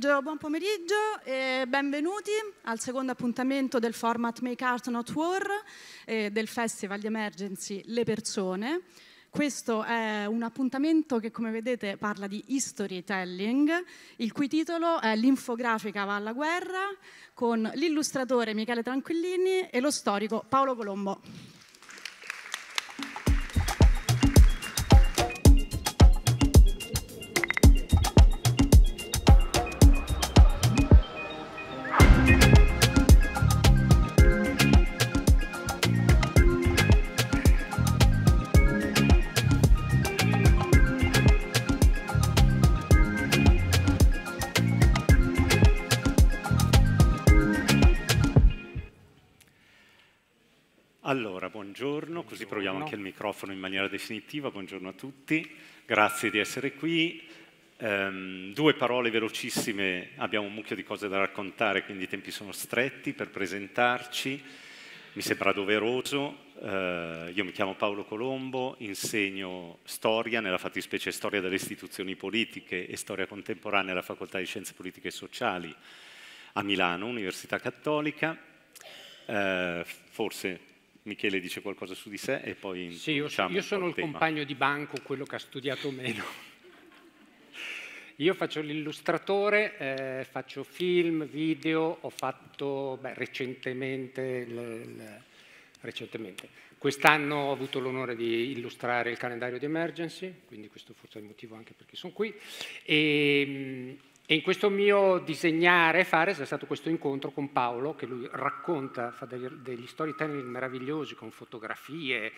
pomeriggio, buon pomeriggio e benvenuti al secondo appuntamento del format Make Art Not War eh, del Festival di Emergency Le Persone. Questo è un appuntamento che come vedete parla di storytelling, il cui titolo è L'infografica va alla guerra con l'illustratore Michele Tranquillini e lo storico Paolo Colombo. Allora, buongiorno, buongiorno, così proviamo anche il microfono in maniera definitiva. Buongiorno a tutti, grazie di essere qui. Um, due parole velocissime, abbiamo un mucchio di cose da raccontare, quindi i tempi sono stretti per presentarci. Mi sembra doveroso. Uh, io mi chiamo Paolo Colombo, insegno storia, nella fattispecie storia delle istituzioni politiche e storia contemporanea alla Facoltà di Scienze Politiche e Sociali a Milano, Università Cattolica. Uh, forse Michele dice qualcosa su di sé e poi... Sì, io, diciamo io sono il tema. compagno di banco, quello che ha studiato meno. Io faccio l'illustratore, eh, faccio film, video, ho fatto beh, recentemente, recentemente. quest'anno ho avuto l'onore di illustrare il calendario di emergency, quindi questo forse è il motivo anche perché sono qui, e, ehm, e in questo mio disegnare e fare c'è stato questo incontro con Paolo, che lui racconta, fa degli, degli storytelling meravigliosi con fotografie,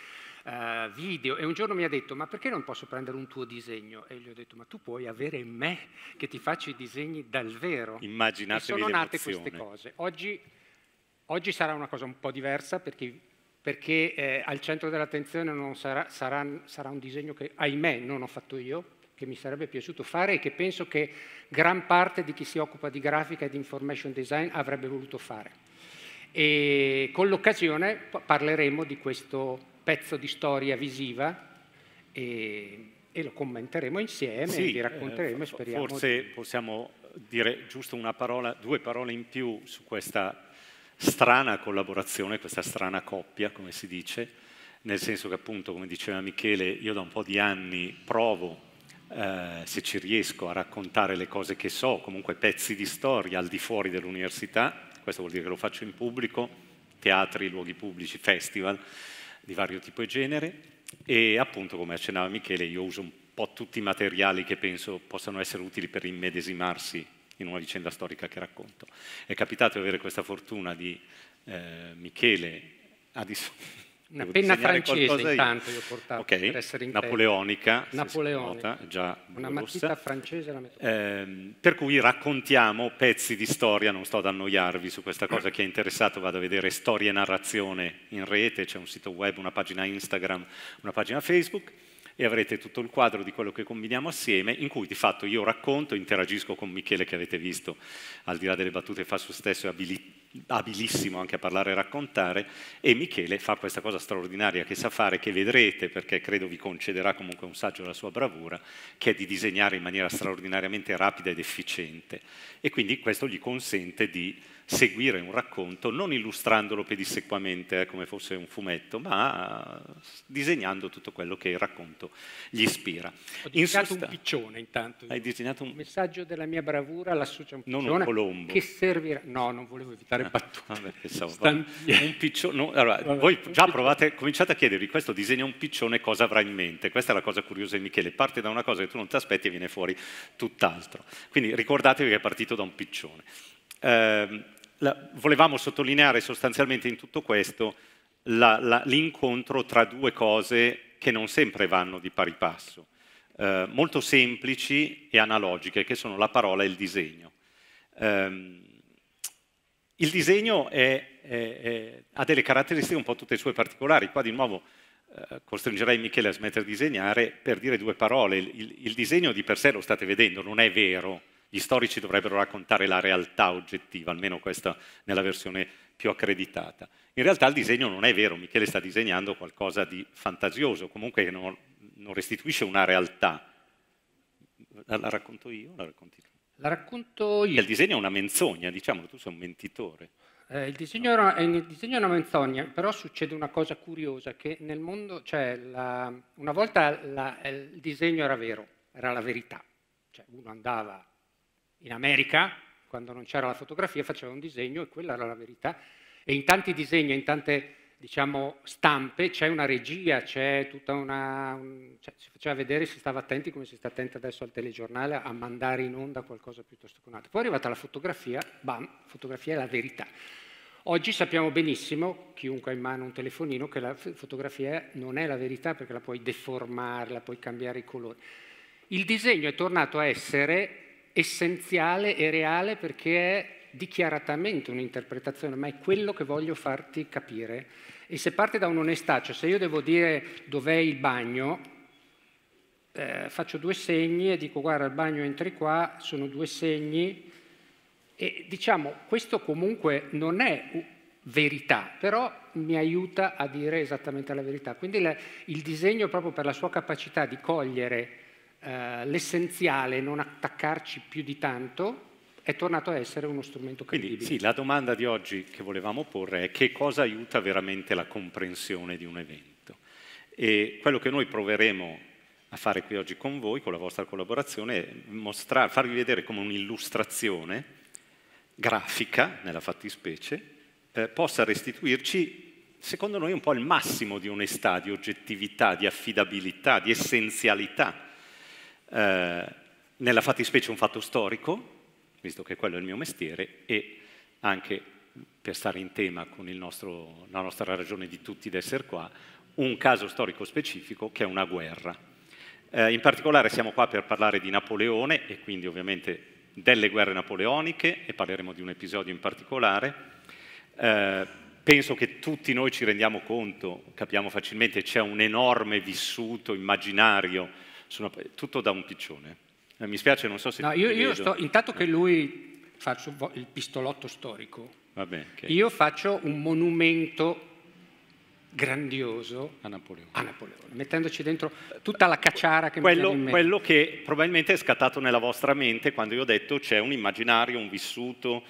eh, video. E un giorno mi ha detto, ma perché non posso prendere un tuo disegno? E gli ho detto, ma tu puoi avere me che ti faccio i disegni dal vero. Immaginatevi e sono nate queste cose. Oggi, oggi, sarà una cosa un po' diversa perché, perché eh, al centro dell'attenzione sarà, sarà, sarà un disegno che, ahimè, non ho fatto io, che mi sarebbe piaciuto fare e che penso che gran parte di chi si occupa di grafica e di information design avrebbe voluto fare. E con l'occasione parleremo di questo pezzo di storia visiva e, e lo commenteremo insieme, sì, vi racconteremo eh, speriamo. Forse possiamo dire giusto una parola, due parole in più su questa strana collaborazione, questa strana coppia, come si dice, nel senso che appunto, come diceva Michele, io da un po' di anni provo eh, se ci riesco a raccontare le cose che so, comunque pezzi di storia al di fuori dell'università, questo vuol dire che lo faccio in pubblico, teatri, luoghi pubblici, festival di vario tipo e genere e appunto come accennava Michele io uso un po' tutti i materiali che penso possano essere utili per immedesimarsi in una vicenda storica che racconto. È capitato di avere questa fortuna di eh, Michele a disposizione Una penna francese qualcosa. intanto io ho portato okay. per essere in Napoleonica, Napoleonica. Nota, già una rossa. matita francese la metto. Eh, per cui raccontiamo pezzi di storia, non sto ad annoiarvi su questa cosa, chi è interessato vado a vedere Storia e Narrazione in rete, c'è un sito web, una pagina Instagram, una pagina Facebook e avrete tutto il quadro di quello che combiniamo assieme, in cui di fatto io racconto, interagisco con Michele che avete visto, al di là delle battute fa su stesso, e abilitato abilissimo anche a parlare e raccontare, e Michele fa questa cosa straordinaria che sa fare, che vedrete perché credo vi concederà comunque un saggio della sua bravura, che è di disegnare in maniera straordinariamente rapida ed efficiente. E quindi questo gli consente di seguire un racconto non illustrandolo pedissequamente eh, come fosse un fumetto, ma disegnando tutto quello che il racconto gli ispira. Ho disegnato un piccione intanto. Hai disegnato un... Il messaggio della mia bravura l'associa a un piccione. Non un colombo. Che servirà... No, non volevo evitare battute. Ah, pensavo, un piccione... No, allora, vabbè, voi già provate, cominciate a chiedervi, questo disegna un piccione cosa avrà in mente? Questa è la cosa curiosa di Michele. Parte da una cosa che tu non ti aspetti e viene fuori tutt'altro. Quindi ricordatevi che è partito da un piccione. Eh, la, volevamo sottolineare sostanzialmente in tutto questo l'incontro tra due cose che non sempre vanno di pari passo, eh, molto semplici e analogiche, che sono la parola e il disegno. Eh, il disegno è, è, è, ha delle caratteristiche un po' tutte sue particolari, qua di nuovo eh, costringerei Michele a smettere di disegnare per dire due parole. Il, il, il, disegno di per sé lo state vedendo, non è vero, gli storici dovrebbero raccontare la realtà oggettiva, almeno questa nella versione più accreditata. In realtà il disegno non è vero, Michele sta disegnando qualcosa di fantasioso, comunque non, non restituisce una realtà. La, racconto io o la racconti tu? La racconto io. Il disegno è una menzogna, diciamolo, tu sei un mentitore. Eh, il, disegno no. è, il, disegno è una menzogna, però succede una cosa curiosa, che nel mondo, cioè la, una volta la, eh, il disegno era vero, era la verità. Cioè uno andava in America, quando non c'era la fotografia, faceva un disegno e quella era la verità. E in tanti disegni, in tante diciamo, stampe, c'è una regia, c'è tutta una... Un, cioè, si faceva vedere, si stava attenti come si sta attenti adesso al telegiornale a mandare in onda qualcosa piuttosto che un'altra. Poi è arrivata la fotografia, bam, fotografia è la verità. Oggi sappiamo benissimo, chiunque ha in mano un telefonino, che la fotografia non è la verità perché la puoi deformare, la puoi cambiare i colori. Il disegno è tornato a essere essenziale e reale perché è dichiaratamente un'interpretazione, ma è quello che voglio farti capire. E se parte da un'onestà, cioè se io devo dire dov'è il bagno, eh, faccio due segni e dico guarda il bagno entri qua, sono due segni e diciamo questo comunque non è verità, però mi aiuta a dire esattamente la verità. Quindi la, il disegno proprio per la sua capacità di cogliere eh, l'essenziale, non attaccarci più di tanto, è tornato a essere uno strumento credibile. Quindi, sì, la domanda di oggi che volevamo porre è che cosa aiuta veramente la comprensione di un evento. E quello che noi proveremo a fare qui oggi con voi, con la vostra collaborazione, è mostrar, farvi vedere come un'illustrazione grafica, nella fattispecie, eh, possa restituirci, secondo noi, un po' il massimo di onestà, di oggettività, di affidabilità, di essenzialità eh, nella fattispecie un fatto storico, visto che quello è il mio mestiere, e anche per stare in tema con nostro, la nostra ragione di tutti di essere qua, un caso storico specifico che è una guerra. Eh, in particolare siamo qua per parlare di Napoleone e quindi ovviamente delle guerre napoleoniche e parleremo di un episodio in particolare. Eh, penso che tutti noi ci rendiamo conto, capiamo facilmente, c'è un enorme vissuto immaginario una, tutto da un piccione. Eh, mi spiace, non so se... No, io, io sto, intanto che eh. lui faccio il pistolotto storico, Vabbè, okay. io faccio un monumento grandioso a Napoleone. a Napoleone. mettendoci dentro tutta la cacciara che quello, mi in mente. Quello che probabilmente è scattato nella vostra mente quando io ho detto c'è un immaginario, un vissuto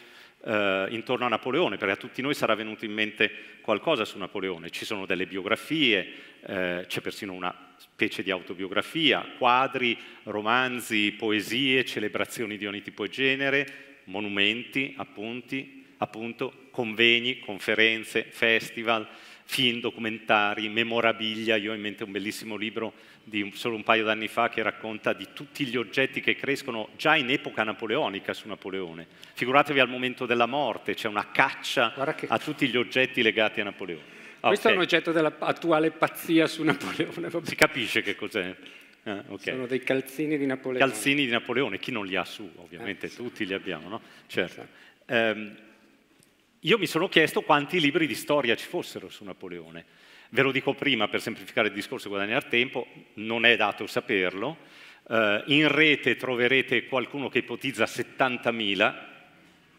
eh, intorno a Napoleone, perché a tutti noi sarà venuto in mente qualcosa su Napoleone. Ci sono delle biografie, eh, c'è persino una specie di autobiografia, quadri, romanzi, poesie, celebrazioni di ogni tipo e genere, monumenti, appunti, appunto, convegni, conferenze, festival, film, documentari, memorabilia. Io ho in mente un bellissimo libro di solo un paio d'anni fa che racconta di tutti gli oggetti che crescono già in epoca napoleonica su Napoleone. Figuratevi al momento della morte, c'è una caccia a tutti gli oggetti legati a Napoleone. Ah, Questo è un oggetto dell'attuale pazzia su Napoleone. Si capisce che cos'è. Ah, okay. Sono dei calzini di Napoleone. Calzini di Napoleone, chi non li ha su, ovviamente, eh, sì. tutti li abbiamo, no? Certo. Sì. Esatto. Um, ehm, io mi sono chiesto quanti libri di storia ci fossero su Napoleone. Ve lo dico prima per semplificare il discorso e guadagnare tempo, non è dato saperlo. Uh, in rete troverete qualcuno che ipotizza 70.000,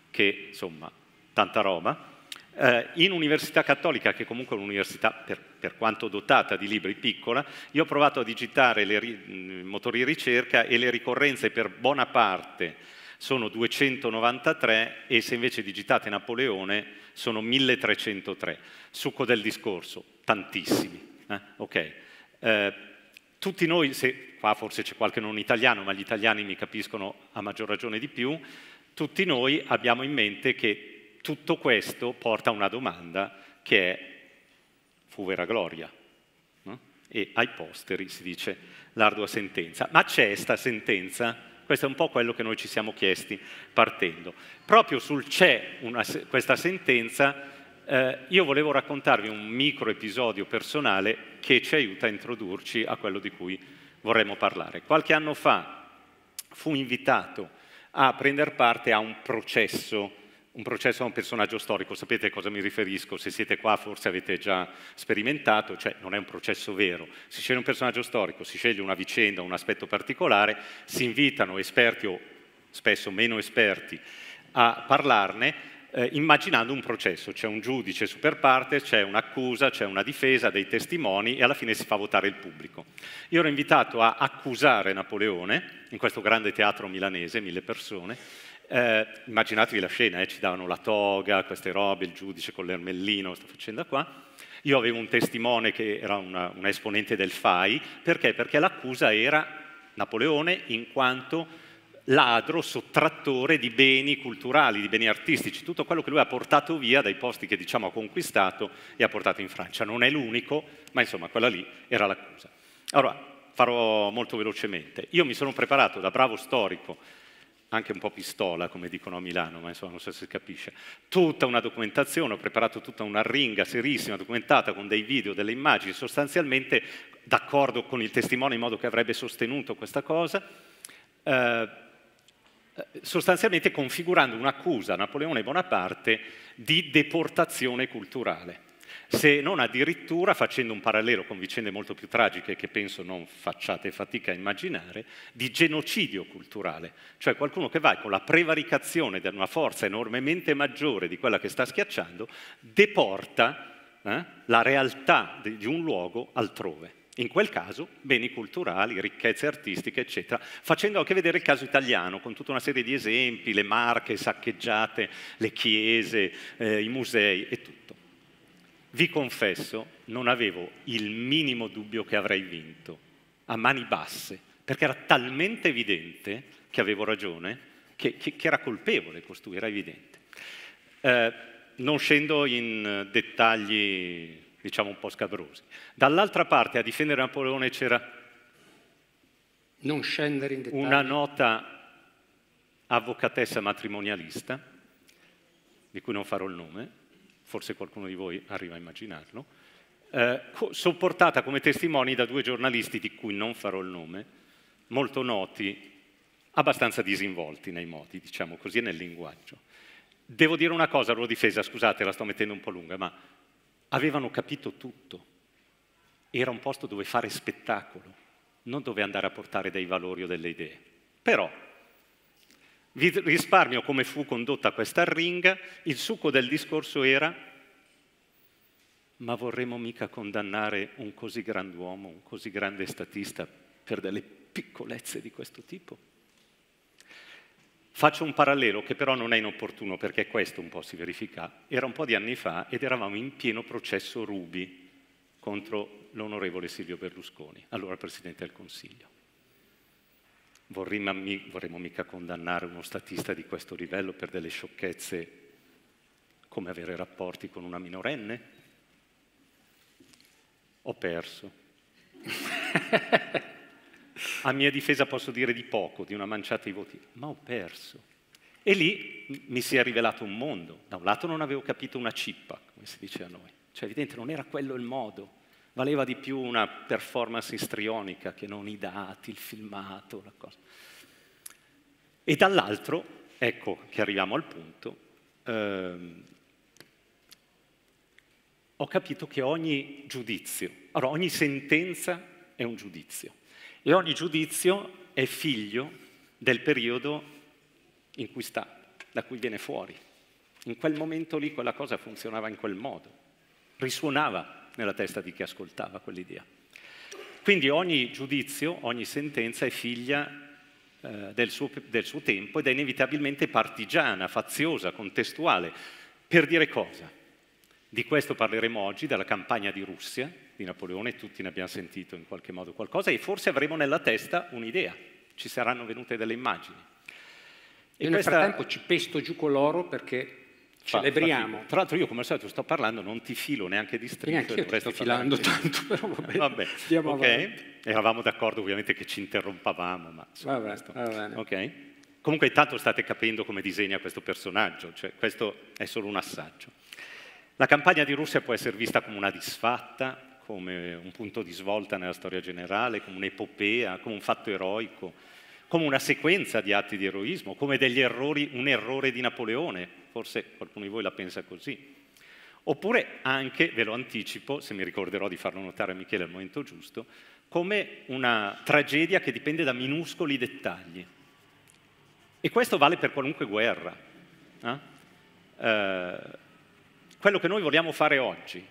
che insomma, tanta roba. Eh, in Università Cattolica, che comunque è un'università per, per, quanto dotata di libri piccola, io ho provato a digitare i ri- mm, motori di ricerca e le ricorrenze per buona parte sono 293 e se invece digitate Napoleone sono 1303. Succo del discorso, tantissimi. Eh? Okay. Eh, tutti noi, se, qua forse c'è qualche non italiano, ma gli italiani mi capiscono a maggior ragione di più, tutti noi abbiamo in mente che tutto questo porta a una domanda che è fu vera gloria. No? E ai posteri si dice l'ardua sentenza. Ma c'è questa sentenza? Questo è un po' quello che noi ci siamo chiesti partendo. Proprio sul c'è una, questa sentenza, eh, io volevo raccontarvi un micro episodio personale che ci aiuta a introdurci a quello di cui vorremmo parlare. Qualche anno fa fu invitato a prendere parte a un processo un processo a un personaggio storico, sapete a cosa mi riferisco, se siete qua forse avete già sperimentato, cioè non è un processo vero, si sceglie un personaggio storico, si sceglie una vicenda, un aspetto particolare, si invitano esperti o spesso meno esperti a parlarne eh, immaginando un processo, c'è un giudice super parte, c'è un'accusa, c'è una difesa, dei testimoni e alla fine si fa votare il pubblico. Io ero invitato a accusare Napoleone in questo grande teatro milanese, mille persone, eh, immaginatevi la scena, eh, ci davano la toga, queste robe, il giudice con l'ermellino, questa faccenda qua. Io avevo un testimone che era una, un esponente del FAI, perché? Perché l'accusa era Napoleone in quanto ladro, sottrattore di beni culturali, di beni artistici, tutto quello che lui ha portato via dai posti che diciamo ha conquistato e ha portato in Francia. Non è l'unico, ma insomma quella lì era l'accusa. Allora, farò molto velocemente. Io mi sono preparato da bravo storico anche un po' pistola, come dicono a Milano, ma insomma non so se si capisce, tutta una documentazione, ho preparato tutta una ringa serissima, documentata con dei video, delle immagini, sostanzialmente d'accordo con il testimone in modo che avrebbe sostenuto questa cosa, eh, sostanzialmente configurando un'accusa a Napoleone Bonaparte di deportazione culturale se non addirittura, facendo un parallelo con vicende molto più tragiche che penso non facciate fatica a immaginare, di genocidio culturale, cioè qualcuno che va con la prevaricazione di una forza enormemente maggiore di quella che sta schiacciando, deporta eh, la realtà di un luogo altrove. In quel caso, beni culturali, ricchezze artistiche, eccetera, facendo anche vedere il caso italiano, con tutta una serie di esempi, le marche saccheggiate, le chiese, eh, i musei e tutto. Vi confesso, non avevo il minimo dubbio che avrei vinto, a mani basse, perché era talmente evidente che avevo ragione, che, che, che era colpevole costui, era evidente. Eh, non scendo in dettagli, diciamo, un po' scabrosi. Dall'altra parte, a difendere Napoleone c'era Non scendere in una nota avvocatessa matrimonialista, di cui non farò il nome, forse qualcuno di voi arriva a immaginarlo, eh, sopportata come testimoni da due giornalisti di cui non farò il nome, molto noti, abbastanza disinvolti nei modi, diciamo così, e nel linguaggio. Devo dire una cosa, l'ho difesa, scusate, la sto mettendo un po' lunga, ma avevano capito tutto. Era un posto dove fare spettacolo, non dove andare a portare dei valori o delle idee. Però vi risparmio come fu condotta questa arringa, il succo del discorso era ma vorremmo mica condannare un così grand'uomo, un così grande statista per delle piccolezze di questo tipo? Faccio un parallelo che però non è inopportuno perché questo un po' si verifica. Era un po' di anni fa ed eravamo in pieno processo Rubi contro l'onorevole Silvio Berlusconi, allora Presidente del Consiglio vorremmo mica condannare uno statista di questo livello per delle sciocchezze come avere rapporti con una minorenne? Ho perso. A mia difesa posso dire di poco, di una manciata di voti, ma ho perso. E lì mi si è rivelato un mondo. Da un lato non avevo capito una cippa, come si dice a noi. Cioè, evidente, non era quello il modo valeva di più una performance istrionica che non i dati, il filmato, la cosa. E dall'altro, ecco che arriviamo al punto, ehm, ho capito che ogni giudizio, allora ogni sentenza è un giudizio e ogni giudizio è figlio del periodo in cui sta, da cui viene fuori. In quel momento lì quella cosa funzionava in quel modo, risuonava nella testa di chi ascoltava quell'idea. Quindi ogni giudizio, ogni sentenza è figlia eh, del, suo, del suo tempo ed è inevitabilmente partigiana, faziosa, contestuale. Per dire cosa? Di questo parleremo oggi, della campagna di Russia, di Napoleone, tutti ne abbiamo sentito in qualche modo qualcosa e forse avremo nella testa un'idea, ci saranno venute delle immagini. E Io questa... nel frattempo ci pesto giù con l'oro perché celebriamo. Fa, Tra l'altro io come al solito sto parlando, non ti filo neanche di stretto. Neanche sto filando tanto, però va bene. Vabbè, Andiamo okay. Avanti. Eravamo d'accordo ovviamente che ci interrompavamo, ma... Va bene, va bene. Ok? Comunque intanto state capendo come disegna questo personaggio, cioè questo è solo un assaggio. La campagna di Russia può essere vista come una disfatta, come un punto di svolta nella storia generale, come un'epopea, come un fatto eroico, come una sequenza di atti di eroismo, come errori, un errore di Napoleone, forse qualcuno di voi la pensa così. Oppure anche, ve lo anticipo, se mi ricorderò di farlo notare a Michele al momento giusto, come una tragedia che dipende da minuscoli dettagli. E questo vale per qualunque guerra. Eh? Eh, quello che noi vogliamo fare oggi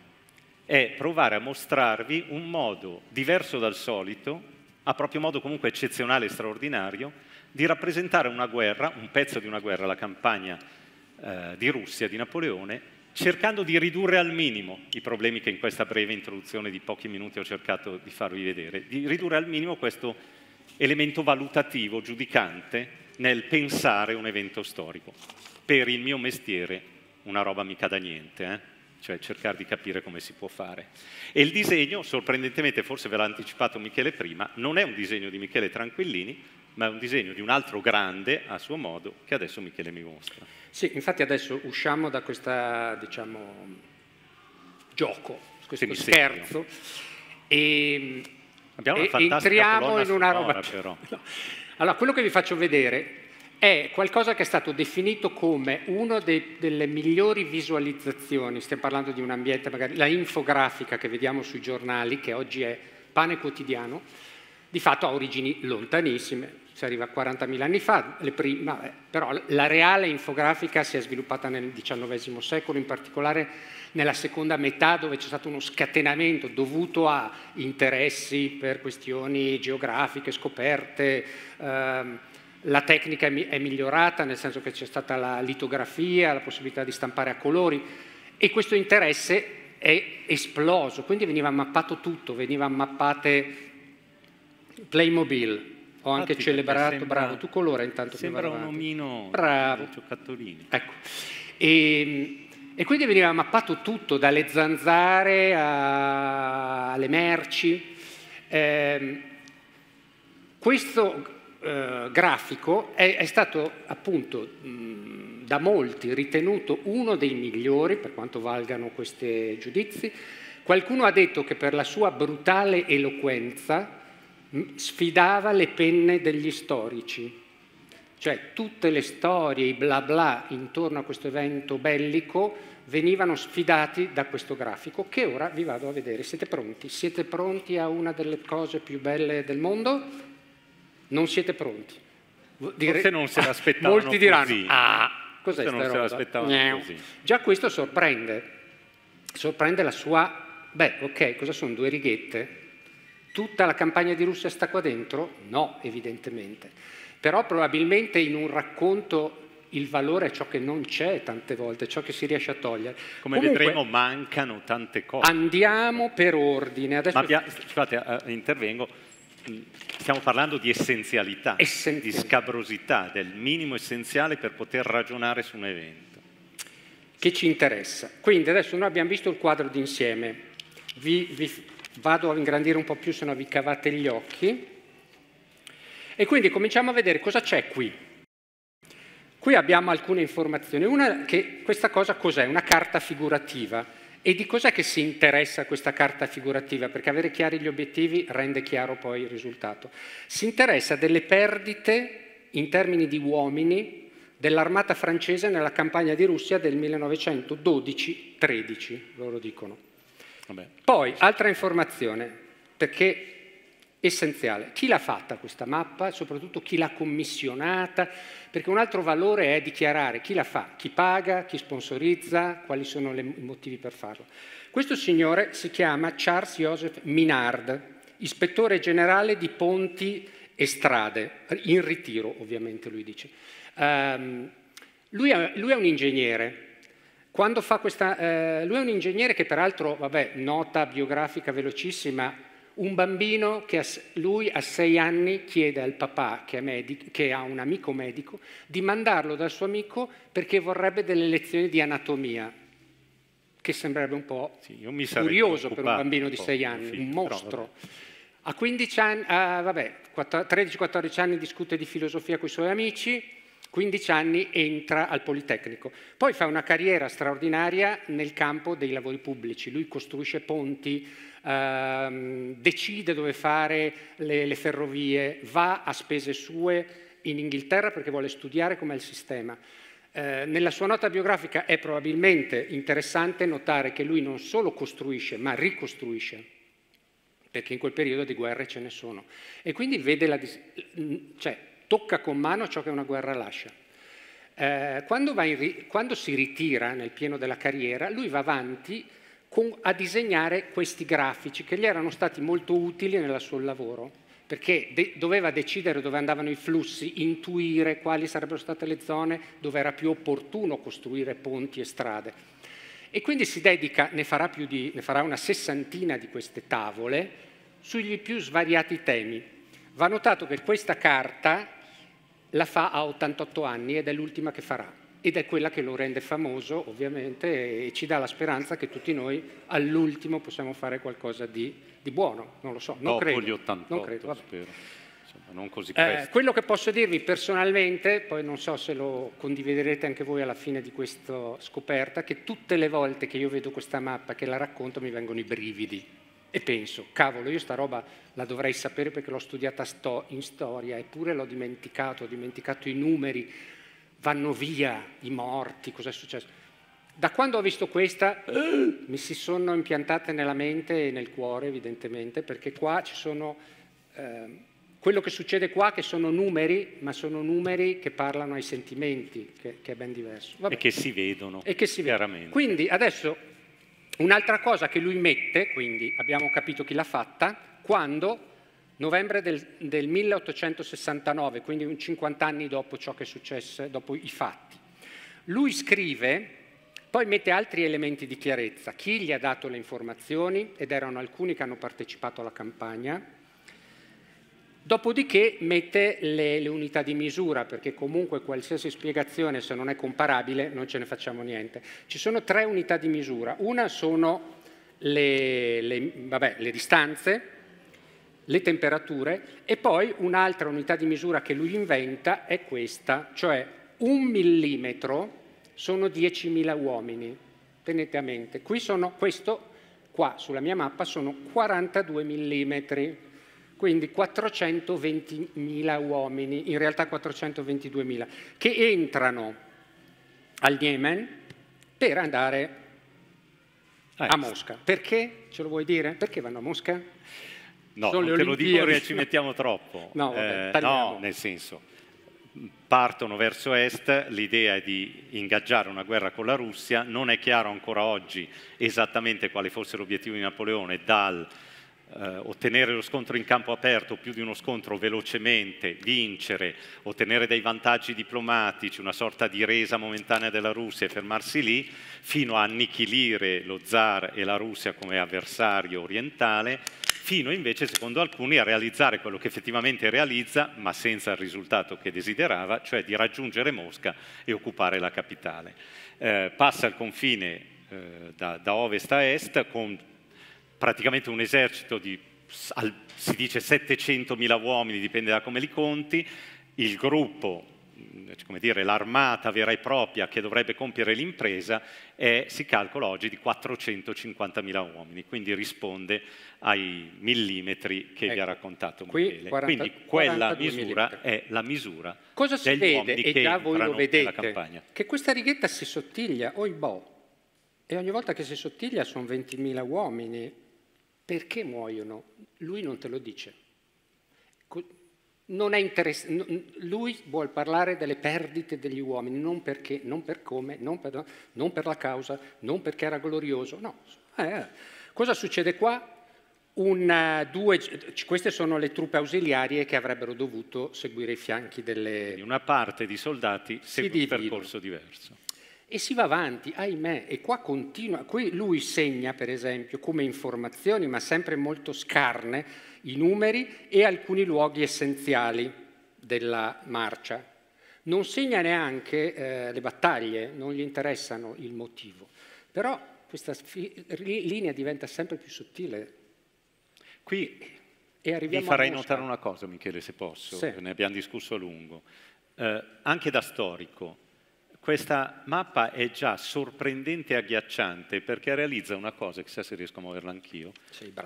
è provare a mostrarvi un modo diverso dal solito, a proprio modo comunque eccezionale e straordinario, di rappresentare una guerra, un pezzo di una guerra, la campagna eh, di Russia, di Napoleone, cercando di ridurre al minimo i problemi che in questa breve introduzione di pochi minuti ho cercato di farvi vedere, di ridurre al minimo questo elemento valutativo, giudicante nel pensare un evento storico. Per il mio mestiere una roba mica da niente, eh? cioè cercare di capire come si può fare. E il disegno, sorprendentemente, forse ve l'ha anticipato Michele prima, non è un disegno di Michele Tranquillini, ma è un disegno di un altro grande a suo modo che adesso Michele mi mostra. Sì, infatti adesso usciamo da questo diciamo, gioco, questo Semi scherzo e, e entriamo in una roba... Però. Allora, quello che vi faccio vedere è qualcosa che è stato definito come una delle migliori visualizzazioni, stiamo parlando di un ambiente, magari la infografica che vediamo sui giornali, che oggi è pane quotidiano, di fatto ha origini lontanissime, si arriva a 40.000 anni fa, prima, eh, però la reale infografica si è sviluppata nel XIX secolo, in particolare nella seconda metà dove c'è stato uno scatenamento dovuto a interessi per questioni geografiche, scoperte, ehm, la tecnica è migliorata, nel senso che c'è stata la litografia, la possibilità di stampare a colori e questo interesse è esploso, quindi veniva mappato tutto, veniva mappate Playmobil, ho anche Attica, celebrato, sembra, bravo, tu colora intanto Sembra un omino bravo. giocattolini. Ecco. E, ehm, e quindi veniva mappato tutto, dalle zanzare a, alle merci. Eh, questo eh, grafico è, è, stato appunto mh, da molti ritenuto uno dei migliori, per quanto valgano questi giudizi. Qualcuno ha detto che per la sua brutale eloquenza sfidava le penne degli storici, cioè tutte le storie, i bla bla intorno a questo evento bellico venivano sfidati da questo grafico che ora vi vado a vedere. Siete pronti? Siete pronti a una delle cose più belle del mondo? Non siete pronti. Dire... Forse non se l'aspettavano Molti diranno, così. ah, cos'è Forse non se l'aspettavano così. Già questo sorprende, sorprende la sua... Beh, ok, cosa sono due righette? Tutta la campagna di Russia sta qua dentro? No, evidentemente. Però probabilmente in un racconto il valore è ciò che non c'è tante volte, ciò che si riesce a togliere. Come Comunque, vedremo mancano tante cose. Andiamo per ordine. Adesso... Abbia... Scusate, eh, intervengo. Stiamo parlando di essenzialità, essenzialità, di scabrosità, del minimo essenziale per poter ragionare su un evento. Che ci interessa. Quindi adesso noi abbiamo visto il quadro d'insieme. Vi, vi, Vado a ingrandire un po' più se no vi cavate gli occhi. E quindi cominciamo a vedere cosa c'è qui. Qui abbiamo alcune informazioni. Una che questa cosa cos'è? Una carta figurativa. E di cos'è che si interessa questa carta figurativa? Perché avere chiari gli obiettivi rende chiaro poi il risultato. Si interessa delle perdite in termini di uomini dell'armata francese nella campagna di Russia del 1912-13, loro dicono. Vabbè. Poi, altra informazione, perché essenziale. Chi l'ha fatta questa mappa, soprattutto chi l'ha commissionata, perché un altro valore è dichiarare chi la fa, chi paga, chi sponsorizza, quali sono i motivi per farlo. Questo signore si chiama Charles Joseph Minard, ispettore generale di ponti e strade, in ritiro ovviamente lui dice. Um, lui, è, lui è un ingegnere, quando fa questa, eh, lui è un ingegnere che peraltro, vabbè, nota biografica velocissima, un bambino che a, lui a sei anni chiede al papà, che, medico, che, ha un amico medico, di mandarlo dal suo amico perché vorrebbe delle lezioni di anatomia, che sembrerebbe un po' sì, curioso per un bambino di sei anni, un mostro. Però, a 13-14 anni discute di filosofia con i suoi amici, 15 anni entra al Politecnico, poi fa una carriera straordinaria nel campo dei lavori pubblici, lui costruisce ponti, ehm, decide dove fare le, le ferrovie, va a spese sue in Inghilterra perché vuole studiare com'è il sistema. Eh, nella sua nota biografica è probabilmente interessante notare che lui non solo costruisce, ma ricostruisce, perché in quel periodo di guerre ce ne sono. E quindi vede la... Cioè, tocca con mano ciò che una guerra lascia. Eh, quando, in, quando, si ritira nel pieno della carriera, lui va avanti con, a disegnare questi grafici che gli erano stati molto utili nel suo lavoro perché de- doveva decidere dove andavano i flussi, intuire quali sarebbero state le zone dove era più opportuno costruire ponti e strade. E quindi si dedica, ne farà, di, ne farà una sessantina di queste tavole sugli più svariati temi. Va notato che questa carta la fa a 88 anni ed è l'ultima che farà ed è quella che lo rende famoso ovviamente e ci dà la speranza che tutti noi all'ultimo possiamo fare qualcosa di, di buono, non lo so, non Dopo credo. gli 88 non credo, spero, Insomma, non così eh, Quello che posso dirvi personalmente, poi non so se lo condividerete anche voi alla fine di questa scoperta, che tutte le volte che io vedo questa mappa che la racconto mi vengono i brividi, e penso, cavolo, io sta roba la dovrei sapere perché l'ho studiata sto in storia, eppure l'ho dimenticato, ho dimenticato i numeri, vanno via i morti, cos'è successo? Da quando ho visto questa mi si sono impiantate nella mente e nel cuore evidentemente, perché qua ci sono, eh, quello che succede qua che sono numeri, ma sono numeri che parlano ai sentimenti, che, che è ben diverso. Vabbè. E che si vedono, e che si vedono. Quindi adesso Un'altra cosa che lui mette, quindi abbiamo capito chi l'ha fatta, quando novembre del, del 1869, quindi 50 anni dopo ciò che è successo, dopo i fatti, lui scrive poi mette altri elementi di chiarezza, chi gli ha dato le informazioni, ed erano alcuni che hanno partecipato alla campagna, Dopodiché mette le, le, unità di misura, perché comunque qualsiasi spiegazione, se non è comparabile, non ce ne facciamo niente. Ci sono tre unità di misura. Una sono le, le, vabbè, le distanze, le temperature e poi un'altra unità di misura che lui inventa è questa, cioè un millimetro sono 10.000 uomini. Tenete a mente, Qui sono, questo qua sulla mia mappa sono 42 millimetri quindi 420.000 uomini, in realtà 422.000, che entrano al Yemen per andare ah, a ecco. Mosca. Perché? Ce lo vuoi dire? Perché vanno a Mosca? No, non te lo dico perché ci mettiamo troppo. No, vabbè, eh, no, nel senso, partono verso est, l'idea è di ingaggiare una guerra con la Russia, non è chiaro ancora oggi esattamente quale fosse l'obiettivo di Napoleone dal eh, ottenere lo scontro in campo aperto più di uno scontro velocemente, vincere, ottenere dei vantaggi diplomatici, una sorta di resa momentanea della Russia e fermarsi lì, fino a annichilire lo zar e la Russia come avversario orientale, fino invece, secondo alcuni, a realizzare quello che effettivamente realizza, ma senza il risultato che desiderava, cioè di raggiungere Mosca e occupare la capitale. Eh, passa il confine eh, da, da ovest a est con praticamente un esercito di, si dice, 700.000 uomini, dipende da come li conti, il gruppo, mm, come dire, l'armata vera e propria che dovrebbe compiere l'impresa è, si calcola oggi, di 450.000 uomini, quindi risponde ai millimetri che ecco, vi ha ecco, raccontato Michele. 40, quindi quella misura millimetri. è la misura Cosa si vede, e già voi lo vedete, che questa righetta si sottiglia, oibò, e ogni volta che si sottiglia sono 20.000 uomini, perché muoiono? Lui non te lo dice. Interess- lui vuole parlare delle perdite degli uomini, non perché, non per come, non per, non per la causa, non perché era glorioso, no. Eh, eh. cosa succede qua? Una, due, queste sono le truppe ausiliarie che avrebbero dovuto seguire i fianchi delle... Una parte di soldati segue un percorso diverso e si va avanti, ahimè, e qua continua, qui lui segna per esempio come informazioni, ma sempre molto scarne, i numeri e alcuni luoghi essenziali della marcia. Non segna neanche eh, le battaglie, non gli interessano il motivo, però questa linea diventa sempre più sottile. Qui, e arriviamo Vi farei notare una cosa, Michele, se posso, sì. ne abbiamo discusso a lungo. Eh, anche da storico, questa mappa è già sorprendente e agghiacciante perché realizza una cosa, chissà se riesco a muoverla anch'io,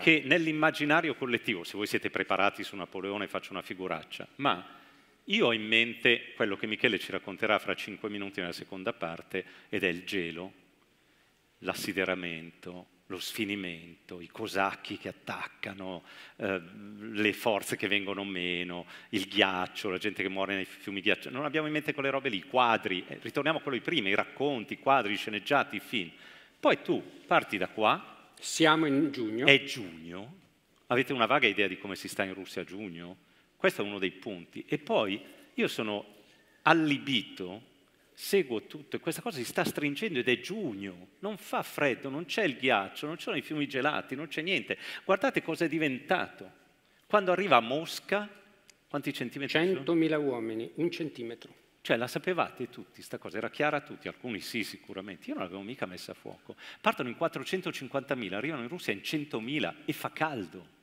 che nell'immaginario collettivo, se voi siete preparati su Napoleone faccio una figuraccia, ma io ho in mente quello che Michele ci racconterà fra cinque minuti nella seconda parte ed è il gelo, l'assideramento, lo sfinimento, i cosacchi che attaccano, eh, le forze che vengono meno, il ghiaccio, la gente che muore nei fiumi ghiaccio. Non abbiamo in mente quelle robe lì, i quadri, eh, ritorniamo a quello di prima, i racconti, i quadri, i sceneggiati, i film. Poi tu parti da qua. Siamo in giugno. È giugno. Avete una vaga idea di come si sta in Russia a giugno? Questo è uno dei punti. E poi io sono allibito seguo tutto e questa cosa si sta stringendo ed è giugno, non fa freddo, non c'è il ghiaccio, non ci sono i fiumi gelati, non c'è niente. Guardate cosa è diventato. Quando arriva a Mosca, quanti centimetri? 100.000 uomini, un centimetro. Cioè la sapevate tutti, questa cosa era chiara a tutti, alcuni sì sicuramente, io non l'avevo mica messa a fuoco. Partono in 450.000, arrivano in Russia in 100.000 e fa caldo.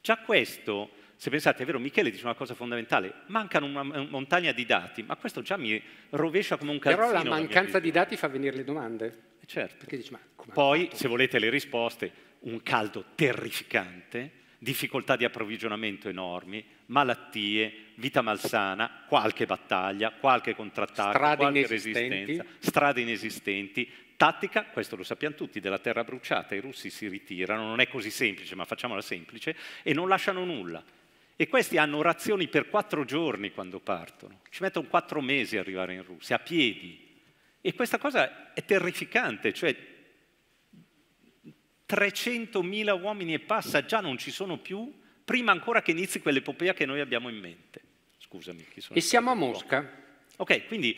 Già questo se pensate, è vero, Michele dice una cosa fondamentale, mancano una montagna di dati, ma questo già mi rovescia come un calzino. Però la mancanza la di dati fa venire le domande. Eh, certo. Dici, Poi, se volete le risposte, un caldo terrificante, difficoltà di approvvigionamento enormi, malattie, vita malsana, qualche battaglia, qualche contrattacco, strade qualche resistenza, strade inesistenti, tattica, questo lo sappiamo tutti, della terra bruciata, i russi si ritirano, non è così semplice, ma facciamola semplice, e non lasciano nulla. E questi hanno orazioni per quattro giorni quando partono. Ci mettono quattro mesi ad arrivare in Russia, a piedi. E questa cosa è terrificante, cioè 300.000 uomini e passa già non ci sono più, prima ancora che inizi quell'epopea che noi abbiamo in mente. Scusami, chi sono? E siamo a Mosca. Ok, quindi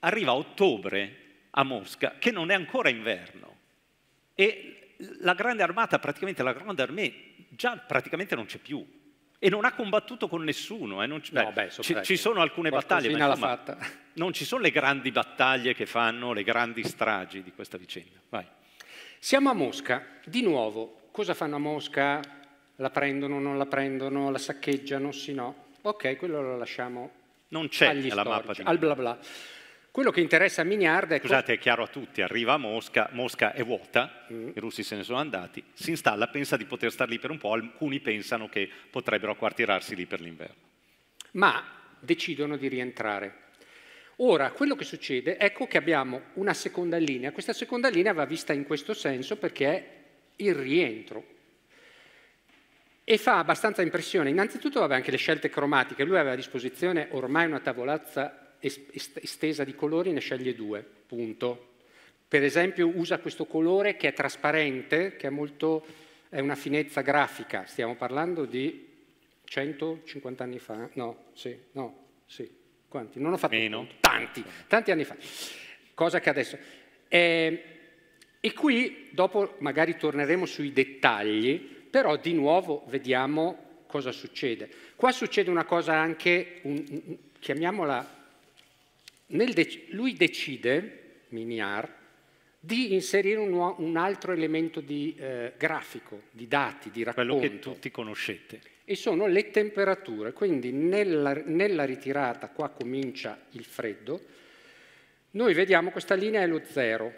arriva ottobre a Mosca, che non è ancora inverno. E la grande armata, praticamente la grande armée, già praticamente non c'è più e non ha combattuto con nessuno. Eh, non, no, beh, beh, ci, ci, sono alcune battaglie, ma insomma, non ci sono le grandi battaglie che fanno le grandi stragi di questa vicenda. Vai. Siamo a Mosca, di nuovo, cosa fanno a Mosca? La prendono, non la prendono, la saccheggiano, sì no? Ok, quello lo lasciamo non c'è agli la storici, mappa di... al bla bla. Quello che interessa a Mignard è... Scusate, è chiaro a tutti, arriva a Mosca, Mosca è vuota, mm. i russi se ne sono andati, si installa, pensa di poter star lì per un po', alcuni pensano che potrebbero acquartirarsi lì per l'inverno. Ma decidono di rientrare. Ora, quello che succede, ecco che abbiamo una seconda linea. Questa seconda linea va vista in questo senso perché è il rientro. E fa abbastanza impressione. Innanzitutto, vabbè, anche le scelte cromatiche. Lui aveva a disposizione ormai una tavolazza estesa di colori ne sceglie due, punto. Per esempio usa questo colore che è trasparente, che è, molto, è una finezza grafica, stiamo parlando di 150 anni fa, no, sì, no, sì, quanti? Non ho fatto Meno. tanti, tanti anni fa, cosa che adesso... Eh, e qui dopo magari torneremo sui dettagli, però di nuovo vediamo cosa succede. Qua succede una cosa anche, un, chiamiamola de- lui decide, Miniar, di inserire un, un altro elemento di, eh, grafico, di dati, di racconto. Quello che tutti conoscete. E sono le temperature, quindi nella, nella ritirata, qua comincia il freddo, noi vediamo questa linea è lo zero.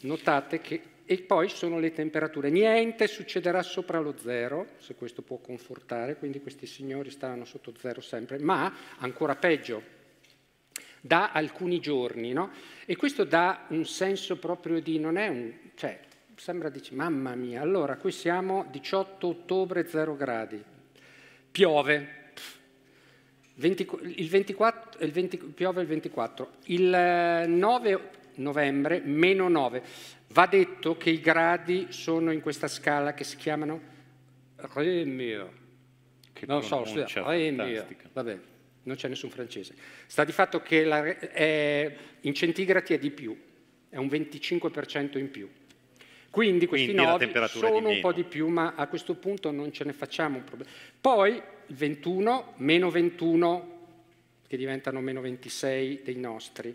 Notate che e poi sono le temperature. Niente succederà sopra lo zero, se questo può confortare, quindi questi signori stanno sotto zero sempre, ma ancora peggio, da alcuni giorni, no? E questo dà un senso proprio di, non è un, cioè, sembra dici, mamma mia, allora qui siamo 18 ottobre 0 gradi, piove, 20, il 24, il 20, piove il 24, il 9 eh, novembre meno 9. Va detto che i gradi sono in questa scala che si chiamano Remio. Che non so, Remio, vabbè, non c'è nessun francese. Sta di fatto che la, è, in centigrati è di più, è un 25% in più. Quindi questi Quindi nodi sono un po' di più, ma a questo punto non ce ne facciamo un problema. Poi il 21, meno 21, che diventano meno 26 dei nostri.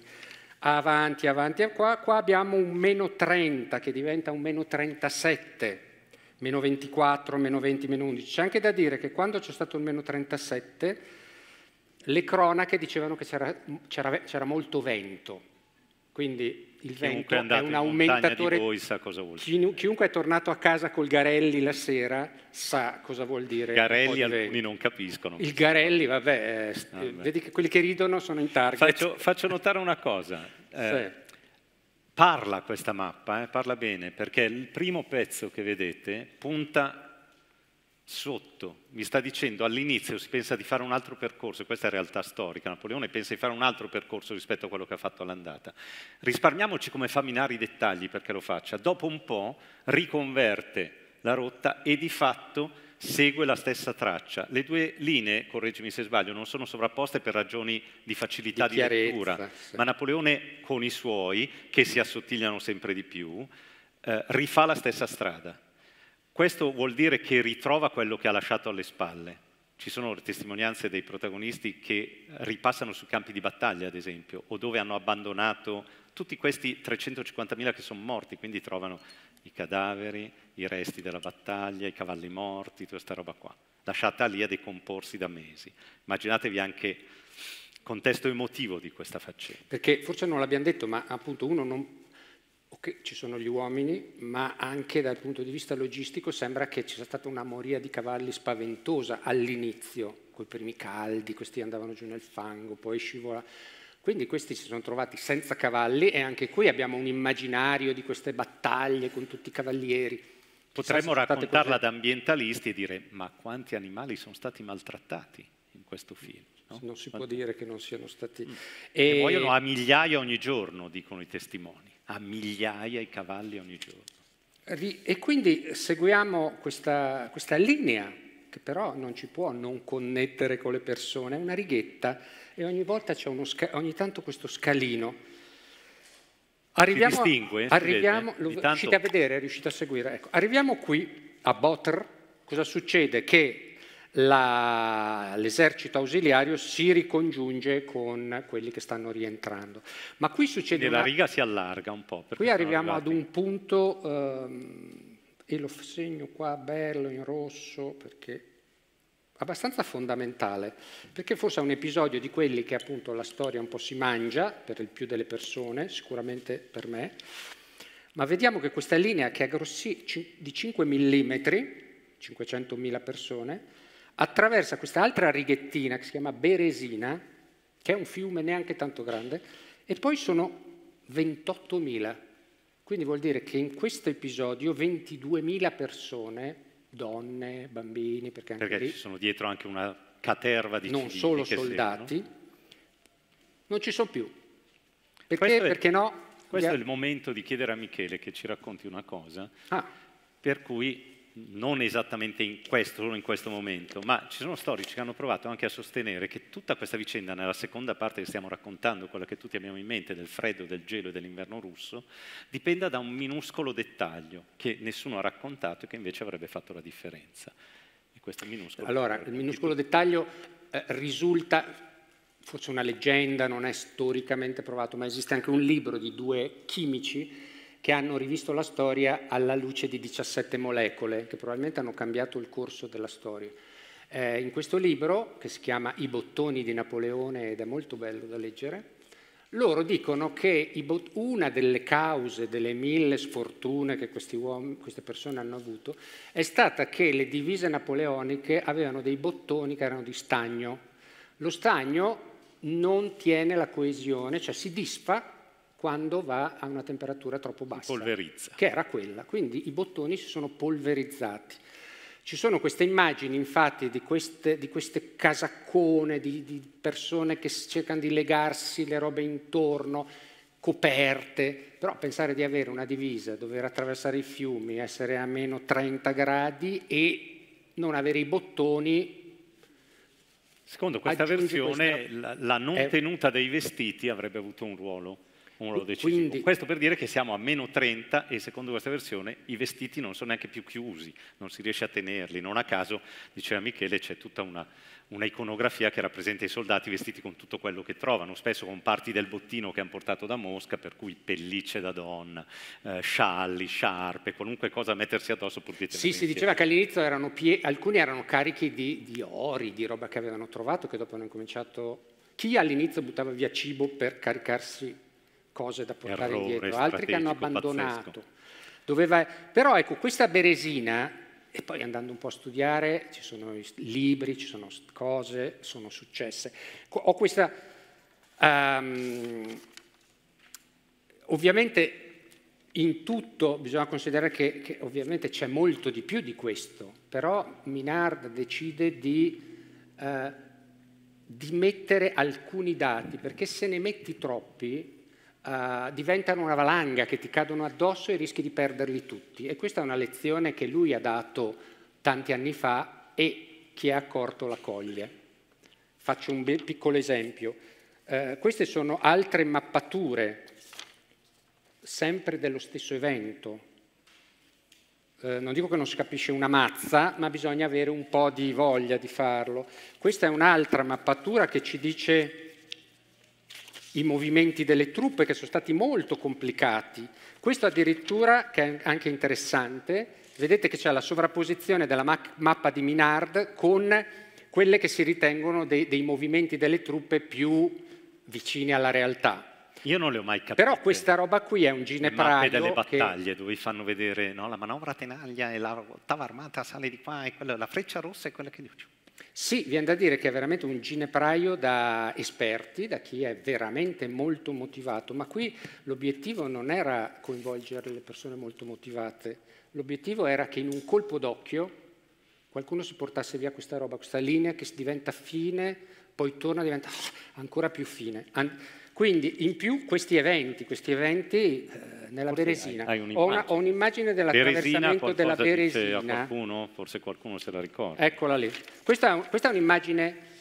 Avanti, avanti, qua, qua abbiamo un meno 30 che diventa un meno 37, meno 24, meno 20, meno 11. C'è anche da dire che quando c'è stato il meno 37 le cronache dicevano che c'era, molto vento, quindi il chiunque vento è, è un aumentatore. Di voi sa cosa vuol dire. Chiunque è tornato a casa col Garelli la sera sa cosa vuol dire. Garelli alcuni non capiscono. Il Garelli, vabbè, eh, ah, vabbè, vedi che quelli che ridono sono in target. Faccio, faccio notare una cosa. Eh, sì. Parla questa mappa, eh, parla bene, perché il primo pezzo che vedete punta sotto, mi sta dicendo all'inizio si pensa di fare un altro percorso, questa è realtà storica, Napoleone pensa di fare un altro percorso rispetto a quello che ha fatto all'andata. Risparmiamoci come fa minare i dettagli perché lo faccia, dopo un po' riconverte la rotta e di fatto segue la stessa traccia. Le due linee, correggimi se sbaglio, non sono sovrapposte per ragioni di facilità di, di lettura, sì. ma Napoleone con i suoi, che si assottigliano sempre di più, eh, rifà la stessa strada. Questo vuol dire che ritrova quello che ha lasciato alle spalle. Ci sono testimonianze dei protagonisti che ripassano su campi di battaglia, ad esempio, o dove hanno abbandonato tutti questi 350.000 che sono morti, quindi trovano i cadaveri, i resti della battaglia, i cavalli morti, tutta questa roba qua, lasciata lì a decomporsi da mesi. Immaginatevi anche il contesto emotivo di questa faccenda. Perché forse non l'abbiamo detto, ma appunto uno non ci sono gli uomini, ma anche dal punto di vista logistico sembra che ci sia stata una moria di cavalli spaventosa all'inizio, con i primi caldi, questi andavano giù nel fango, poi scivola. Quindi questi si sono trovati senza cavalli e anche qui abbiamo un immaginario di queste battaglie con tutti i cavalieri. Potremmo raccontarla ad ambientalisti e dire ma quanti animali sono stati maltrattati in questo film? No? Non si Quanto... può dire che non siano stati... Mm. E... e muoiono a migliaia ogni giorno, dicono i testimoni a migliaia i cavalli ogni giorno. E quindi seguiamo questa, questa, linea che però non ci può non connettere con le persone, è una righetta e ogni volta c'è uno ogni tanto questo scalino. Arriviamo, si distingue, arriviamo, lo, tanto... riuscite a vedere, riuscite a seguire. Ecco, arriviamo qui a Botr, cosa succede? Che la, l'esercito ausiliario si ricongiunge con quelli che stanno rientrando. Ma qui succede... Una... La riga si allarga un po'. Qui arriviamo arrivati... ad un punto, ehm, e lo segno qua bello in rosso perché abbastanza fondamentale, perché forse è un episodio di quelli che appunto la storia un po' si mangia, per il più delle persone, sicuramente per me, ma vediamo che questa linea che è grossi, di 5 mm, 500.000 persone, attraversa quest'altra righettina che si chiama Beresina, che è un fiume neanche tanto grande, e poi sono 28.000. Quindi vuol dire che in questo episodio 22.000 persone, donne, bambini, perché, perché lì, ci sono dietro anche una caterva di non solo soldati, seguono. non ci sono più. Perché, perché no? Questo è il momento di chiedere a Michele che ci racconti una cosa, ah. per cui non esattamente in questo, solo in questo momento, ma ci sono storici che hanno provato anche a sostenere che tutta questa vicenda, nella seconda parte che stiamo raccontando, quella che tutti abbiamo in mente del freddo, del gelo e dell'inverno russo, dipenda da un minuscolo dettaglio che nessuno ha raccontato e che invece avrebbe fatto la differenza. Minuscolo allora, il minuscolo dettaglio eh, risulta forse una leggenda, non è storicamente provato, ma esiste anche un libro di due chimici che hanno rivisto la storia alla luce di 17 molecole, che probabilmente hanno cambiato il corso della storia. Eh, in questo libro, che si chiama I bottoni di Napoleone ed è molto bello da leggere, loro dicono che una delle cause delle mille sfortune che uomini, queste persone hanno avuto è stata che le divise napoleoniche avevano dei bottoni che erano di stagno. Lo stagno non tiene la coesione, cioè si disfa quando va a una temperatura troppo bassa. Polverizza. Che era quella, quindi i bottoni si sono polverizzati. Ci sono queste immagini, infatti, di queste, di queste casaccone, di, di persone che cercano di legarsi le robe intorno, coperte, però pensare di avere una divisa, dover attraversare i fiumi, essere a meno 30 gradi e non avere i bottoni Secondo questa versione questa... la non eh. tenuta dei vestiti avrebbe avuto un ruolo numero decisivo. Quindi... Questo per dire che siamo a meno 30 e secondo questa versione i vestiti non sono neanche più chiusi, non si riesce a tenerli. Non a caso, diceva Michele, c'è tutta una, una iconografia che rappresenta i soldati vestiti con tutto quello che trovano, spesso con parti del bottino che hanno portato da Mosca, per cui pellicce da donna, eh, scialli, sciarpe, qualunque cosa mettersi addosso pur di Sì, si diceva che all'inizio erano pie- alcuni erano carichi di, di ori, di roba che avevano trovato, che dopo hanno cominciato... Chi all'inizio buttava via cibo per caricarsi cose da portare Errore indietro, altri che hanno abbandonato. Doveva... Però ecco, questa Beresina, e poi andando un po' a studiare, ci sono libri, ci sono cose, sono successe. Ho questa... Um, ovviamente in tutto bisogna considerare che, che ovviamente c'è molto di più di questo, però Minard decide di, eh, di mettere alcuni dati, perché se ne metti troppi uh, diventano una valanga che ti cadono addosso e rischi di perderli tutti. E questa è una lezione che lui ha dato tanti anni fa e chi è accorto la coglie. Faccio un piccolo esempio. Uh, queste sono altre mappature, sempre dello stesso evento, eh, non dico che non si capisce una mazza, ma bisogna avere un po' di voglia di farlo. Questa è un'altra mappatura che ci dice i movimenti delle truppe che sono stati molto complicati. Questo addirittura, che è anche interessante, vedete che c'è la sovrapposizione della ma- mappa di Minard con quelle che si ritengono dei, dei movimenti delle truppe più vicini alla realtà. Io non le ho mai capite. Però questa roba qui è un ginepraio. Le delle battaglie che... dove fanno vedere no, la manovra tenaglia e la ottava armata sale di qua e quella, la freccia rossa è quella che sì, viene da dire che è veramente un ginepraio da esperti, da chi è veramente molto motivato, ma qui l'obiettivo non era coinvolgere le persone molto motivate, l'obiettivo era che in un colpo d'occhio qualcuno si portasse via questa roba, questa linea che diventa fine, poi torna, diventa ancora più fine. An- quindi in più questi eventi, questi eventi eh, nella Beresina, hai, hai un'immagine. ho, un'immagine dell'attraversamento della Beresina. Dice qualcuno, forse qualcuno se la ricorda. Eccola lì. Questa, questa è un'immagine...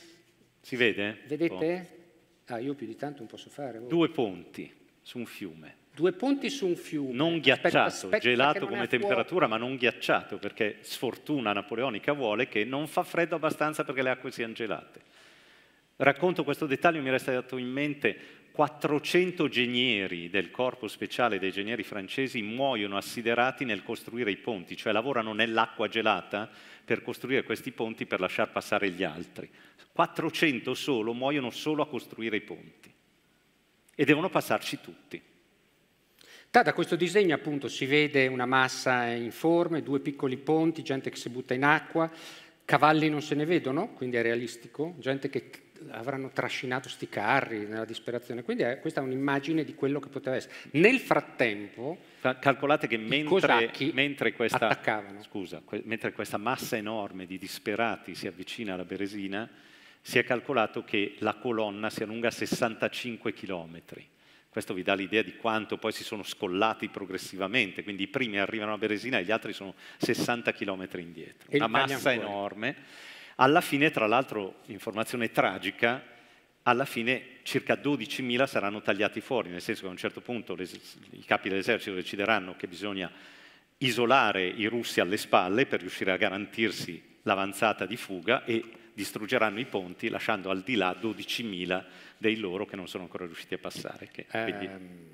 Si vede? Vedete? Oh. Ah, io più di tanto non posso fare. Oh. Due ponti su un fiume. Due ponti su un fiume. Non ghiacciato, aspetta, aspetta gelato come temperatura, ma non ghiacciato, perché sfortuna napoleonica vuole che non fa freddo abbastanza perché le acque siano gelate. Racconto questo dettaglio, mi resta dato in mente 400 genieri del corpo speciale dei genieri francesi muoiono assiderati nel costruire i ponti, cioè lavorano nell'acqua gelata per costruire questi ponti per lasciar passare gli altri. 400 solo muoiono solo a costruire i ponti e devono passarci tutti. Da questo disegno appunto si vede una massa informe, due piccoli ponti, gente che si butta in acqua, cavalli non se ne vedono, quindi è realistico, gente che avranno trascinato sti carri nella disperazione. Quindi è, eh, questa è un'immagine di quello che poteva essere. Nel frattempo, calcolate che mentre, mentre, questa, scusa, que mentre questa massa enorme di disperati si avvicina alla Beresina, si è calcolato che la colonna si allunga 65 chilometri. Questo vi dà l'idea di quanto poi si sono scollati progressivamente, quindi i primi arrivano a Beresina e gli altri sono 60 chilometri indietro. E Una massa ancora. enorme alla fine, tra l'altro, informazione tragica, alla fine circa 12.000 saranno tagliati fuori, nel senso che a un certo punto i capi dell'esercito decideranno che bisogna isolare i russi alle spalle per riuscire a garantirsi l'avanzata di fuga e distruggeranno i ponti lasciando al di là 12.000 dei loro che non sono ancora riusciti a passare, che ehm, quindi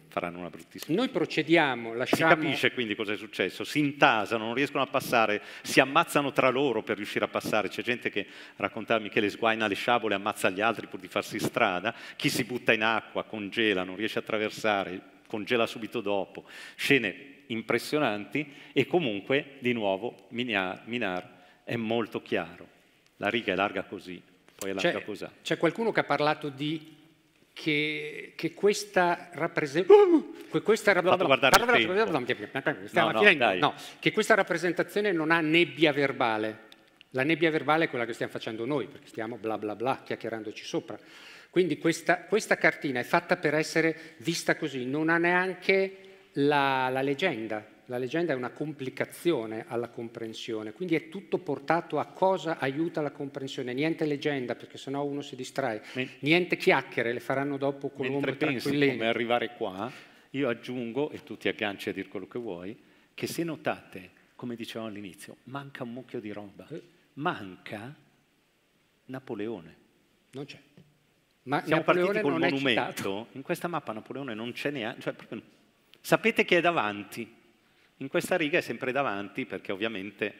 faranno una bruttissima. Noi procediamo, lasciamo... Si capisce quindi cosa è successo, si intasano, non riescono a passare, si ammazzano tra loro per riuscire a passare, c'è gente che raccontava Michele sguaina le sciabole, ammazza gli altri pur di farsi strada, chi si butta in acqua, congela, non riesce a attraversare, congela subito dopo, scene impressionanti e comunque di nuovo Minar, Minar è molto chiaro la riga è larga così, poi è larga così. C'è qualcuno che ha parlato di che, questa rappresentazione. Oh! No, che questa rappresentazione non ha nebbia verbale. La nebbia verbale è quella che stiamo facendo noi, perché stiamo bla bla bla chiacchierandoci sopra. Quindi questa, questa cartina è fatta per essere vista così, non ha neanche la, la leggenda, la leggenda è una complicazione alla comprensione, quindi è tutto portato a cosa aiuta la comprensione, niente leggenda perché sennò uno si distrae, Men niente chiacchiere, le faranno dopo Colombo Mentre e come arrivare qua, io aggiungo, e tu ti agganci a dire quello che vuoi, che se notate, come dicevamo all'inizio, manca un mucchio di roba, eh. manca Napoleone. Non c'è. Ma Siamo Napoleone partiti col monumento, in questa mappa Napoleone non c'è neanche, cioè, sapete che è davanti, in questa riga è sempre davanti perché ovviamente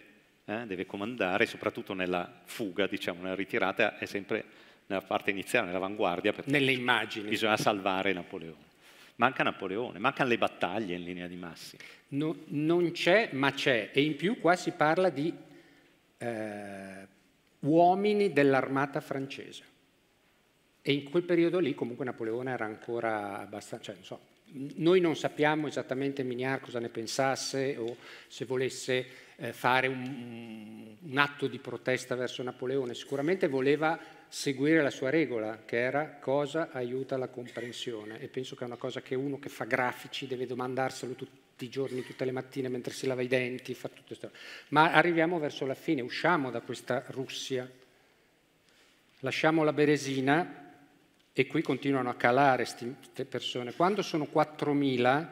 eh, deve comandare, soprattutto nella fuga, diciamo, nella ritirata, è sempre nella parte iniziale, nell'avanguardia. Nelle immagini. Bisogna salvare Napoleone. Manca Napoleone, mancano le battaglie in linea di massima. No, non c'è, ma c'è. E in più qua si parla di eh, uomini dell'armata francese. E in quel periodo lì comunque Napoleone era ancora abbastanza, cioè, so, noi non sappiamo esattamente Mignard cosa ne pensasse o se volesse eh, fare un, un, atto di protesta verso Napoleone, sicuramente voleva seguire la sua regola, che era cosa aiuta la comprensione e penso che è una cosa che uno che fa grafici deve domandarselo tutti i giorni, tutte le mattine mentre si lava i denti, fa tutto questo. Ma arriviamo verso la fine, usciamo da questa Russia, lasciamo la Beresina e qui continuano a calare queste persone. Quando sono 4.000,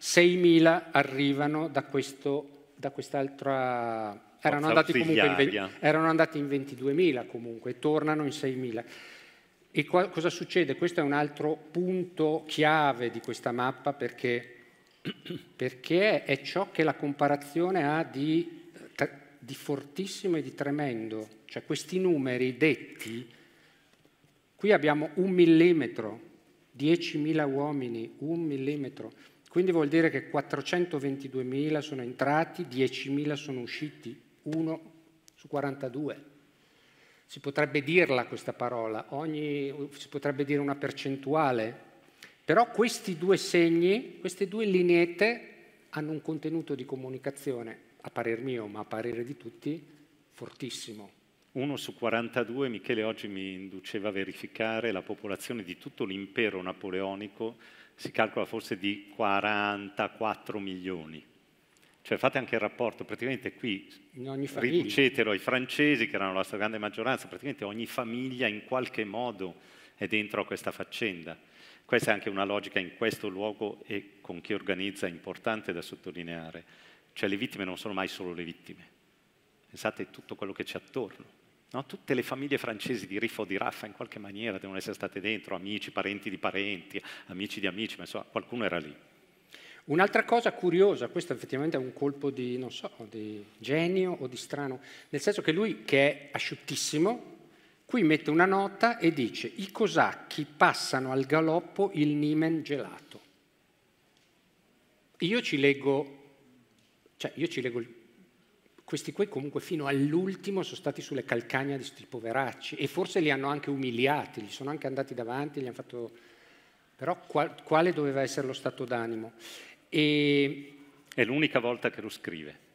6.000 arrivano da, questo, da quest'altra... Erano andati, in, erano andati, in, 22.000 comunque, tornano in 6.000. E qua, cosa succede? Questo è un altro punto chiave di questa mappa perché, perché è ciò che la comparazione ha di, eh, di fortissimo e di tremendo. Cioè questi numeri detti Qui abbiamo un millimetro, 10.000 uomini, un millimetro. Quindi vuol dire che 422.000 sono entrati, 10.000 sono usciti, 1 su 42. Si potrebbe dirla questa parola, ogni, si potrebbe dire una percentuale, però questi due segni, queste due lineette hanno un contenuto di comunicazione, a parer mio, ma a parere di tutti, fortissimo. 1 su 42 Michele oggi mi induceva a verificare la popolazione di tutto l'impero napoleonico, si calcola forse di 44 milioni. Cioè fate anche il rapporto, praticamente qui riducetelo ai francesi che erano la stragrande maggioranza, praticamente ogni famiglia in qualche modo è dentro a questa faccenda. Questa è anche una logica in questo luogo e con chi organizza è importante da sottolineare. Cioè le vittime non sono mai solo le vittime, pensate a tutto quello che c'è attorno No? Tutte le famiglie francesi di Riffo di Raffa in qualche maniera devono essere state dentro, amici, parenti di parenti, amici di amici, ma insomma qualcuno era lì. Un'altra cosa curiosa, questo effettivamente è un colpo di, so, di genio o di strano, nel senso che lui che è asciuttissimo, qui mette una nota e dice i cosacchi passano al galoppo il Nimen gelato. Io ci leggo, cioè io ci leggo questi qui comunque fino all'ultimo sono stati sulle calcagna di questi poveracci e forse li hanno anche umiliati, gli sono anche andati davanti, gli hanno fatto... però qual, quale doveva essere lo stato d'animo? E... È l'unica volta che lo scrive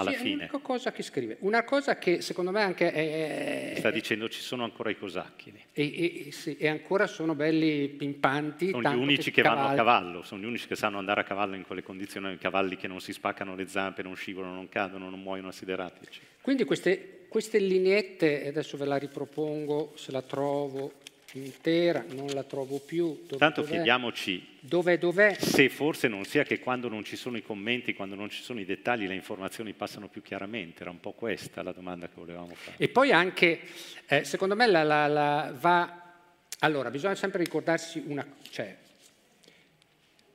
alla sì, fine. È cosa che scrive. Una cosa che secondo me anche è... Sta dicendo ci sono ancora i cosacchi. E, e, sì, e ancora sono belli pimpanti. Sono gli unici che, che vanno a cavallo, sono gli unici che sanno andare a cavallo in quelle condizioni, i cavalli che non si spaccano le zampe, non scivolano, non cadono, non muoiono assiderati. Quindi queste, queste lineette, adesso ve la ripropongo se la trovo, intera, non la trovo più. Dove, Tanto dov chiediamoci dov'è, dov'è? se forse non sia che quando non ci sono i commenti, quando non ci sono i dettagli, le informazioni passano più chiaramente. Era un po' questa la domanda che volevamo fare. E poi anche, eh, secondo me, la, la, la va... Allora, bisogna sempre ricordarsi una... Cioè,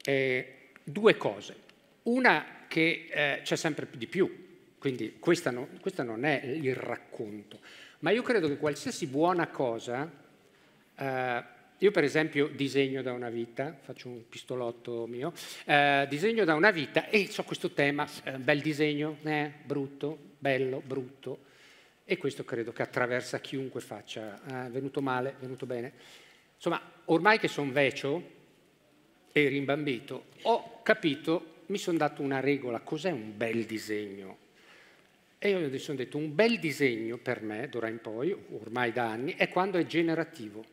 eh, due cose. Una che eh, c'è sempre di più, quindi questa, no, non è il racconto, ma io credo che qualsiasi buona cosa eh, io per esempio disegno da una vita, faccio un pistolotto mio, eh, disegno da una vita e ho questo tema, eh, bel disegno, eh, brutto, bello, brutto, e questo credo che attraversa chiunque faccia, eh, venuto male, venuto bene. Insomma, ormai che sono vecio e rimbambito, ho capito, mi sono dato una regola, cos'è un bel disegno? E io mi sono detto, un bel disegno per me, d'ora in poi, ormai da anni, è quando è generativo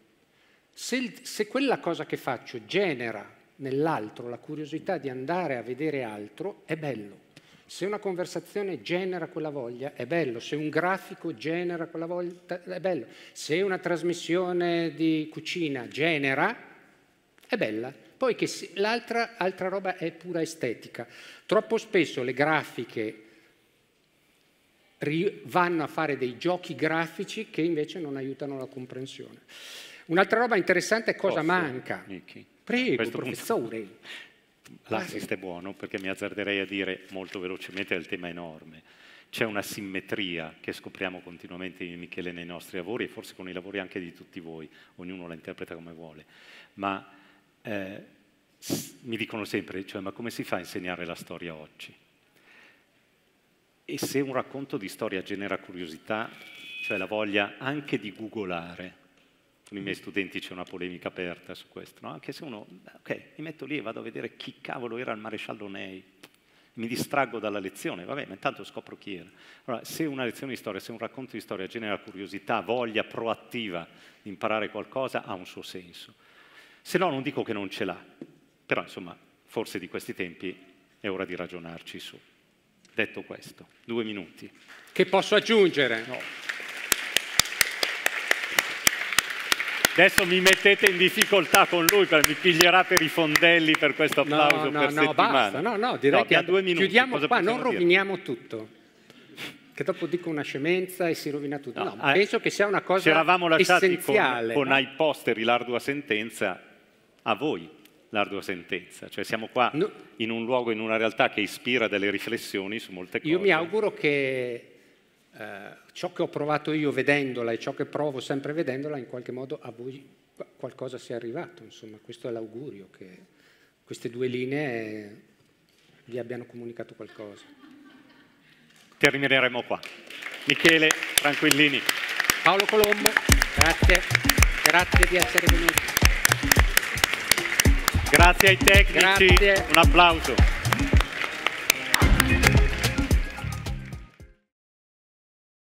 se, se quella cosa che faccio genera nell'altro la curiosità di andare a vedere altro, è bello. Se una conversazione genera quella voglia, è bello. Se un grafico genera quella voglia, è bello. Se una trasmissione di cucina genera, è bella. Poi che si, l'altra altra roba è pura estetica. Troppo spesso le grafiche vanno a fare dei giochi grafici che invece non aiutano la comprensione. Un'altra roba interessante è cosa Posso, manca. Nicky. Prego, professore. l'assist è buono perché mi azzarderei a dire molto velocemente è il tema enorme. C'è una simmetria che scopriamo continuamente in Michele nei nostri lavori e forse con i lavori anche di tutti voi, ognuno la interpreta come vuole, ma eh, mi dicono sempre, cioè, ma come si fa a insegnare la storia oggi? E se un racconto di storia genera curiosità, cioè la voglia anche di googolare, con i miei studenti c'è una polemica aperta su questo, no? anche se uno, ok, mi metto lì e vado a vedere chi cavolo era il maresciallo Ney, mi distraggo dalla lezione, vabbè, ma intanto scopro chi era. Allora, se una lezione di storia, se un racconto di storia genera curiosità, voglia proattiva di imparare qualcosa, ha un suo senso. Se no, non dico che non ce l'ha, però insomma, forse di questi tempi è ora di ragionarci su. Detto questo, due minuti. Che posso aggiungere? No. Adesso mi mettete in difficoltà con lui, perché mi piglierà per i fondelli per questo applauso no, no, per no, basta, no, no, direi no, che due minuti, chiudiamo qua, non dire? roviniamo tutto. Che dopo dico una scemenza e si rovina tutto. No, no eh, penso che sia una cosa essenziale. Ci eravamo lasciati con, con ai posteri l'ardua sentenza a voi l'ardua sentenza, cioè siamo qua no, in un luogo, in una realtà che ispira delle riflessioni su molte cose. Io mi auguro che eh, ciò che ho provato io vedendola e ciò che provo sempre vedendola, in qualche modo a voi qualcosa sia arrivato. Insomma, questo è l'augurio che queste due linee vi abbiano comunicato qualcosa. Termineremo qua. Michele Tranquillini. Paolo Colombo, grazie, grazie di essere venuto. Grazie ai tecnici, grazie. un applauso.